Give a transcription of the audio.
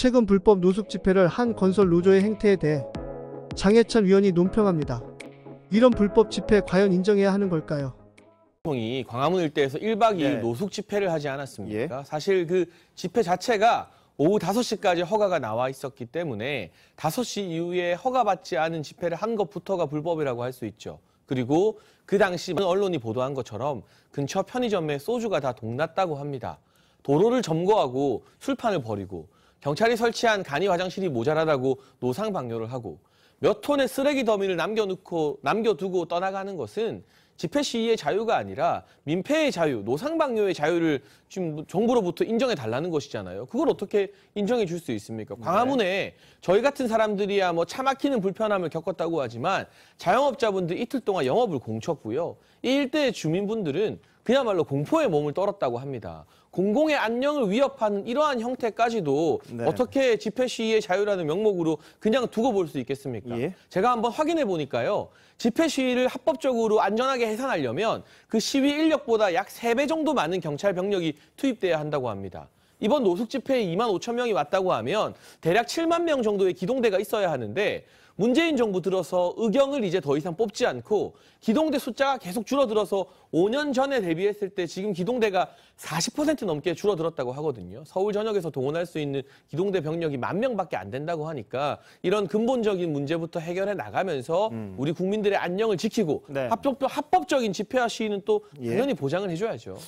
최근 불법 노숙 집회를 한 건설 노조의 행태에 대해 장해찬 위원이 논평합니다. 이런 불법 집회 과연 인정해야 하는 걸까요? 이 광화문 일대에서 1박 2일 네. 노숙 집회를 하지 않았습니까? 예. 사실 그 집회 자체가 오후 5시까지 허가가 나와 있었기 때문에 5시 이후에 허가받지 않은 집회를 한 것부터가 불법이라고 할 수 있죠. 그리고 그 당시 언론이 보도한 것처럼 근처 편의점에 소주가 다 동났다고 합니다. 도로를 점거하고 술판을 버리고 경찰이 설치한 간이 화장실이 모자라다고 노상 방뇨를 하고 몇 톤의 쓰레기 더미를 남겨놓고 남겨두고 떠나가는 것은 집회 시위의 자유가 아니라 민폐의 자유, 노상방뇨의 자유를 지금 정부로부터 인정해 달라는 것이잖아요. 그걸 어떻게 인정해 줄 수 있습니까? 네. 광화문에 저희 같은 사람들이야 뭐 차 막히는 불편함을 겪었다고 하지만 자영업자분들 이틀 동안 영업을 공쳤고요. 이 일대의 주민분들은 그야말로 공포의 몸을 떨었다고 합니다. 공공의 안녕을 위협하는 이러한 형태까지도 네. 어떻게 집회 시위의 자유라는 명목으로 그냥 두고 볼 수 있겠습니까? 예. 제가 한번 확인해 보니까요. 집회 시위를 합법적으로 안전하게 해산하려면 그 시위 인력보다 약 세 배 정도 많은 경찰 병력이 투입돼야 한다고 합니다. 이번 노숙 집회에 2만 5천 명이 왔다고 하면 대략 7만 명 정도의 기동대가 있어야 하는데 문재인 정부 들어서 의경을 이제 더 이상 뽑지 않고 기동대 숫자가 계속 줄어들어서 5년 전에 대비했을 때 지금 기동대가 40% 넘게 줄어들었다고 하거든요. 서울 전역에서 동원할 수 있는 기동대 병력이 만 명밖에 안 된다고 하니까 이런 근본적인 문제부터 해결해 나가면서 음. 우리 국민들의 안녕을 지키고 네. 합법적인 집회와 시위는 또 예. 당연히 예. 보장을 해줘야죠.